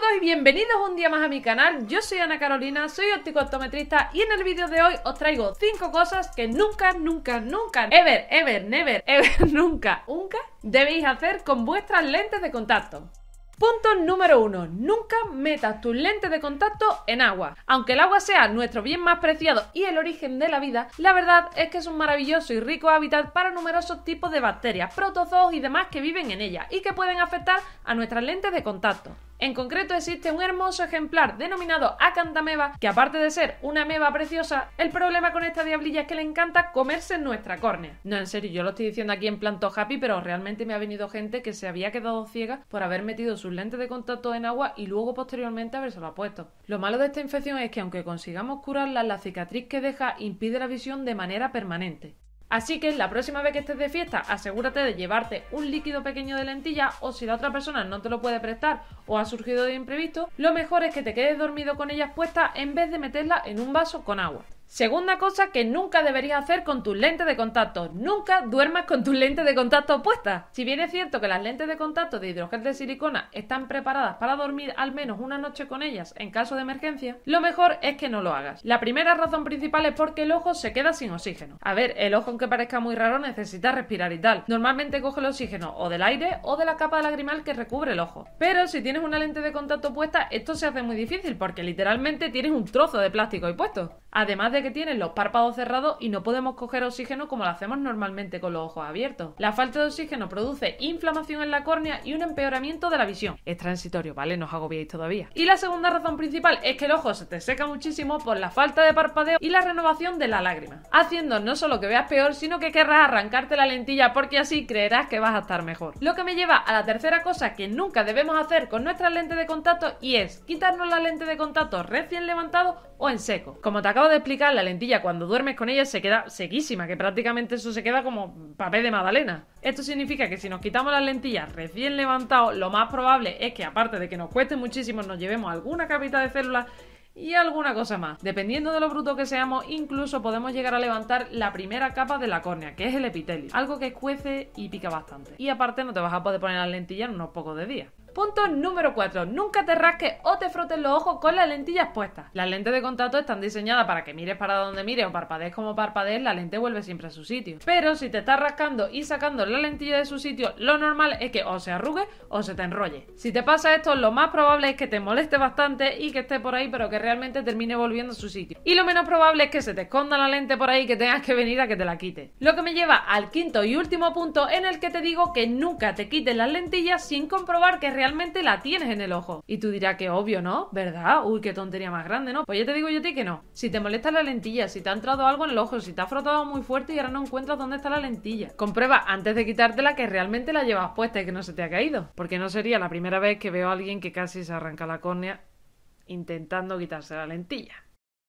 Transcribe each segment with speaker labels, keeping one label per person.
Speaker 1: todos y bienvenidos un día más a mi canal Yo soy Ana Carolina, soy óptico-optometrista y en el vídeo de hoy os traigo 5 cosas que nunca, nunca, nunca, ever, ever, never, ever, nunca, nunca debéis hacer con vuestras lentes de contacto Punto número 1. Nunca metas tus lentes de contacto en agua. Aunque el agua sea nuestro bien más preciado y el origen de la vida, la verdad es que es un maravilloso y rico hábitat para numerosos tipos de bacterias, protozoos y demás que viven en ella y que pueden afectar a nuestras lentes de contacto. En concreto existe un hermoso ejemplar denominado acantameba que aparte de ser una meba preciosa, el problema con esta diablilla es que le encanta comerse nuestra córnea. No, en serio, yo lo estoy diciendo aquí en planto happy, pero realmente me ha venido gente que se había quedado ciega por haber metido sus lentes de contacto en agua y luego posteriormente lo puesto. Lo malo de esta infección es que aunque consigamos curarla, la cicatriz que deja impide la visión de manera permanente. Así que la próxima vez que estés de fiesta, asegúrate de llevarte un líquido pequeño de lentilla o si la otra persona no te lo puede prestar o ha surgido de imprevisto, lo mejor es que te quedes dormido con ellas puestas en vez de meterlas en un vaso con agua. Segunda cosa que nunca deberías hacer con tus lentes de contacto. Nunca duermas con tus lentes de contacto puestas. Si bien es cierto que las lentes de contacto de hidrogel de silicona están preparadas para dormir al menos una noche con ellas en caso de emergencia, lo mejor es que no lo hagas. La primera razón principal es porque el ojo se queda sin oxígeno. A ver, el ojo aunque parezca muy raro necesita respirar y tal. Normalmente coge el oxígeno o del aire o de la capa lagrimal que recubre el ojo. Pero si tienes una lente de contacto puesta, esto se hace muy difícil porque literalmente tienes un trozo de plástico ahí puesto. Además que tienen los párpados cerrados y no podemos coger oxígeno como lo hacemos normalmente con los ojos abiertos. La falta de oxígeno produce inflamación en la córnea y un empeoramiento de la visión. Es transitorio, ¿vale? No os agobiéis todavía. Y la segunda razón principal es que el ojo se te seca muchísimo por la falta de parpadeo y la renovación de la lágrima, haciendo no solo que veas peor, sino que querrás arrancarte la lentilla porque así creerás que vas a estar mejor. Lo que me lleva a la tercera cosa que nunca debemos hacer con nuestra lente de contacto y es quitarnos la lente de contacto recién levantado o en seco. Como te acabo de explicar, la lentilla cuando duermes con ella se queda sequísima, que prácticamente eso se queda como papel de magdalena. Esto significa que si nos quitamos las lentillas recién levantado, lo más probable es que aparte de que nos cueste muchísimo, nos llevemos alguna capita de células y alguna cosa más. Dependiendo de lo bruto que seamos, incluso podemos llegar a levantar la primera capa de la córnea, que es el epitelio, algo que cuece y pica bastante. Y aparte no te vas a poder poner las lentillas en unos pocos de días. Punto número 4. Nunca te rasques o te frotes los ojos con las lentillas puestas. Las lentes de contacto están diseñadas para que mires para donde mires o parpadees como parpadees, la lente vuelve siempre a su sitio. Pero si te estás rascando y sacando la lentilla de su sitio, lo normal es que o se arrugue o se te enrolle. Si te pasa esto, lo más probable es que te moleste bastante y que esté por ahí, pero que realmente termine volviendo a su sitio. Y lo menos probable es que se te esconda la lente por ahí y que tengas que venir a que te la quite. Lo que me lleva al quinto y último punto en el que te digo que nunca te quites las lentillas sin comprobar que realmente realmente la tienes en el ojo. Y tú dirás que obvio, ¿no? ¿Verdad? Uy, qué tontería más grande, ¿no? Pues ya te digo yo a ti que no. Si te molesta la lentilla, si te ha entrado algo en el ojo, si te ha frotado muy fuerte y ahora no encuentras dónde está la lentilla, comprueba antes de quitártela que realmente la llevas puesta y que no se te ha caído. Porque no sería la primera vez que veo a alguien que casi se arranca la córnea intentando quitarse la lentilla.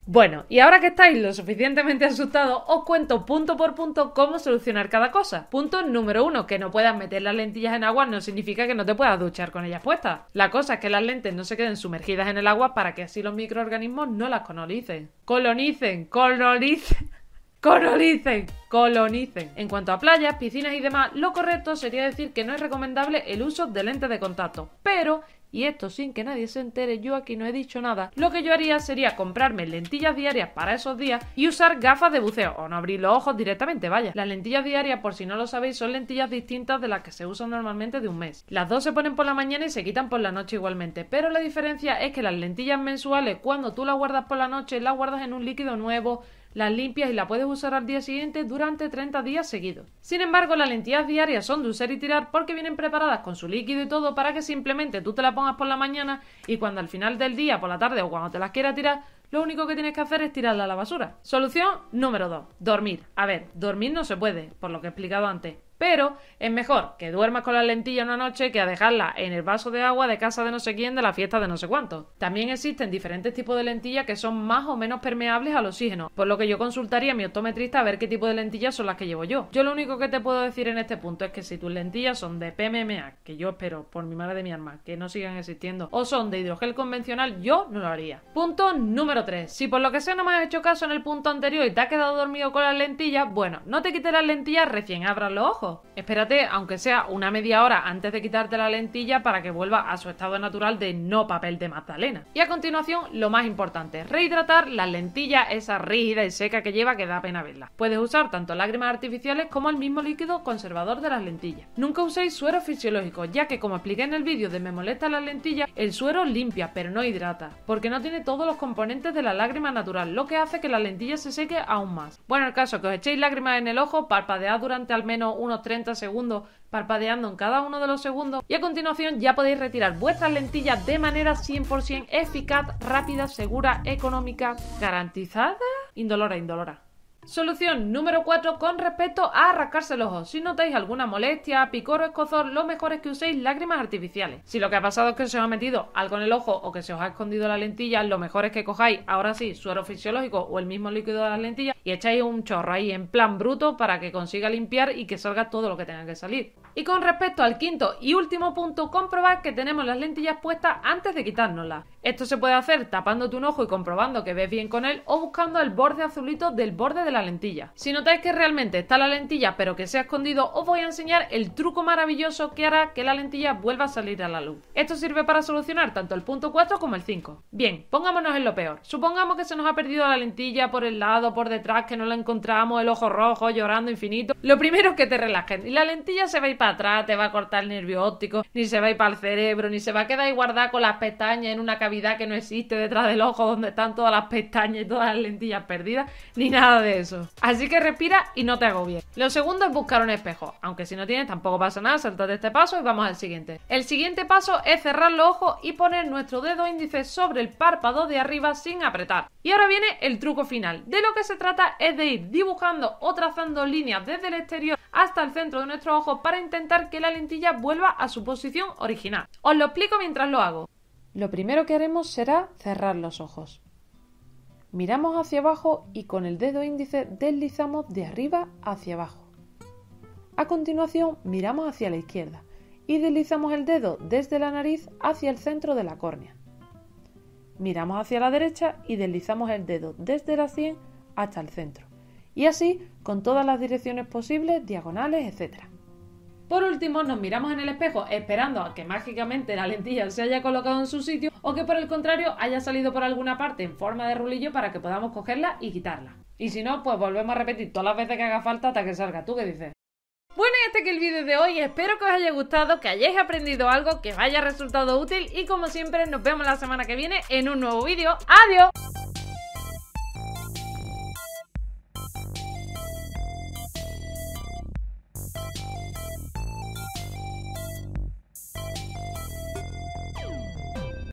Speaker 1: Bueno, y ahora que estáis lo suficientemente asustados, os cuento punto por punto cómo solucionar cada cosa. Punto número uno, que no puedas meter las lentillas en agua no significa que no te puedas duchar con ellas puestas. La cosa es que las lentes no se queden sumergidas en el agua para que así los microorganismos no las colonicen. Colonicen, colonicen.
Speaker 2: Colonicen,
Speaker 1: colonicen. En cuanto a playas, piscinas y demás, lo correcto sería decir que no es recomendable el uso de lentes de contacto, pero y esto sin que nadie se entere, yo aquí no he dicho nada. Lo que yo haría sería comprarme lentillas diarias para esos días y usar gafas de buceo o no abrir los ojos directamente, vaya. Las lentillas diarias, por si no lo sabéis, son lentillas distintas de las que se usan normalmente de un mes. Las dos se ponen por la mañana y se quitan por la noche igualmente, pero la diferencia es que las lentillas mensuales, cuando tú las guardas por la noche, las guardas en un líquido nuevo, las limpias y la puedes usar al día siguiente durante 30 días seguidos. Sin embargo, las lentillas diarias son de usar y tirar porque vienen preparadas con su líquido y todo para que simplemente tú te la pongas por la mañana y cuando al final del día, por la tarde o cuando te las quieras tirar, lo único que tienes que hacer es tirarla a la basura. Solución número 2. Dormir. A ver, dormir no se puede, por lo que he explicado antes. Pero es mejor que duermas con la lentilla una noche que a dejarla en el vaso de agua de casa de no sé quién de la fiesta de no sé cuánto. También existen diferentes tipos de lentillas que son más o menos permeables al oxígeno, por lo que yo consultaría a mi optometrista a ver qué tipo de lentillas son las que llevo yo. Yo lo único que te puedo decir en este punto es que si tus lentillas son de PMMA, que yo espero por mi madre de mi alma que no sigan existiendo, o son de hidrogel convencional, yo no lo haría. Punto número 3. Si por lo que sea no me has hecho caso en el punto anterior y te has quedado dormido con las lentillas, bueno, no te quites las lentillas recién abras los ojos Espérate, aunque sea una media hora antes de quitarte la lentilla para que vuelva a su estado natural de no papel de magdalena. Y a continuación, lo más importante, rehidratar las lentillas esa rígida y seca que lleva que da pena verla. Puedes usar tanto lágrimas artificiales como el mismo líquido conservador de las lentillas. Nunca uséis suero fisiológico, ya que como expliqué en el vídeo de me molesta las lentillas, el suero limpia pero no hidrata, porque no tiene todos los componentes de la lágrima natural, lo que hace que la lentilla se seque aún más. Bueno, el caso que os echéis lágrimas en el ojo, parpadead durante al menos unos 30 segundos parpadeando en cada uno de los segundos y a continuación ya podéis retirar vuestras lentillas de manera 100% eficaz, rápida, segura, económica, garantizada, indolora, indolora. Solución número 4 con respecto a rascarse el ojo, Si notáis alguna molestia, picor o escozor, lo mejor es que uséis lágrimas artificiales. Si lo que ha pasado es que se os ha metido algo en el ojo o que se os ha escondido la lentilla, lo mejor es que cojáis ahora sí suero fisiológico o el mismo líquido de las lentillas y echáis un chorro ahí en plan bruto para que consiga limpiar y que salga todo lo que tenga que salir. Y con respecto al quinto y último punto, comprobad que tenemos las lentillas puestas antes de quitárnoslas. Esto se puede hacer tapando un ojo y comprobando que ves bien con él o buscando el borde azulito del borde de la lentilla. Si notáis que realmente está la lentilla pero que se ha escondido, os voy a enseñar el truco maravilloso que hará que la lentilla vuelva a salir a la luz. Esto sirve para solucionar tanto el punto 4 como el 5. Bien, pongámonos en lo peor. Supongamos que se nos ha perdido la lentilla por el lado, por detrás, que no la encontramos, el ojo rojo, llorando infinito. Lo primero es que te relajen. Y la lentilla se va a ir para atrás, te va a cortar el nervio óptico, ni se va a ir para el cerebro, ni se va a quedar y guardada con las pestañas en una cabina que no existe detrás del ojo donde están todas las pestañas y todas las lentillas perdidas, ni nada de eso. Así que respira y no te agobies. Lo segundo es buscar un espejo, aunque si no tienes tampoco pasa nada, de este paso y vamos al siguiente. El siguiente paso es cerrar los ojos y poner nuestro dedo índice sobre el párpado de arriba sin apretar. Y ahora viene el truco final. De lo que se trata es de ir dibujando o trazando líneas desde el exterior hasta el centro de nuestro ojo para intentar que la lentilla vuelva a su posición original. Os lo explico mientras lo hago. Lo primero que haremos será cerrar los ojos. Miramos hacia abajo y con el dedo índice deslizamos de arriba hacia abajo. A continuación miramos hacia la izquierda y deslizamos el dedo desde la nariz hacia el centro de la córnea. Miramos hacia la derecha y deslizamos el dedo desde la sien hasta el centro. Y así con todas las direcciones posibles, diagonales, etcétera. Por último, nos miramos en el espejo esperando a que mágicamente la lentilla se haya colocado en su sitio o que por el contrario haya salido por alguna parte en forma de rulillo para que podamos cogerla y quitarla. Y si no, pues volvemos a repetir todas las veces que haga falta hasta que salga. ¿Tú qué dices? Bueno, y este que el vídeo de hoy, espero que os haya gustado, que hayáis aprendido algo, que os haya resultado útil y como siempre nos vemos la semana que viene en un nuevo vídeo. ¡Adiós!